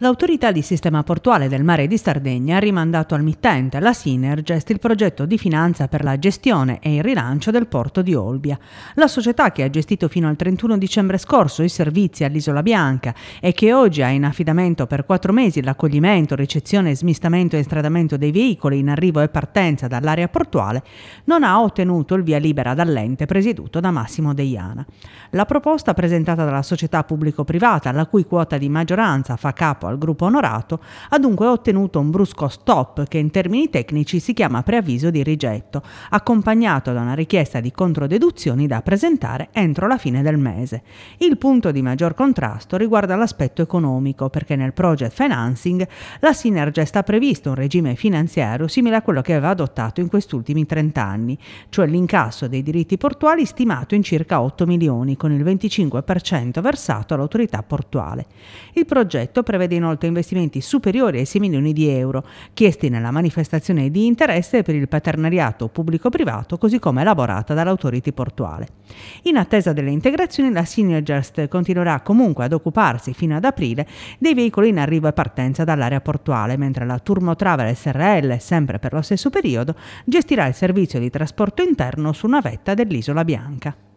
l'autorità di sistema portuale del mare di Sardegna ha rimandato al mittente, la Sinergest, il progetto di finanza per la gestione e il rilancio del porto di Olbia. La società che ha gestito fino al 31 dicembre scorso i servizi all'Isola Bianca e che oggi ha in affidamento per quattro mesi l'accoglimento, ricezione, smistamento e stradamento dei veicoli in arrivo e partenza dall'area portuale, non ha ottenuto il via libera dall'ente presieduto da Massimo Deiana. La proposta presentata dalla società pubblico-privata, la cui quota di maggioranza fa capo al gruppo onorato, ha dunque ottenuto un brusco stop che in termini tecnici si chiama preavviso di rigetto, accompagnato da una richiesta di controdeduzioni da presentare entro la fine del mese. Il punto di maggior contrasto riguarda l'aspetto economico, perché nel project financing la Synergia sta previsto un regime finanziario simile a quello che aveva adottato in questi ultimi 30 anni, cioè l'incasso dei diritti portuali stimato in circa 8 milioni, con il 25% versato all'autorità portuale. Il progetto prevede inoltre investimenti superiori ai 6 milioni di euro, chiesti nella manifestazione di interesse per il paternariato pubblico-privato, così come elaborata dall'autority portuale. In attesa delle integrazioni, la Synergest continuerà comunque ad occuparsi fino ad aprile dei veicoli in arrivo e partenza dall'area portuale, mentre la Turmo Travel SRL, sempre per lo stesso periodo, gestirà il servizio di trasporto interno su una vetta dell'Isola Bianca.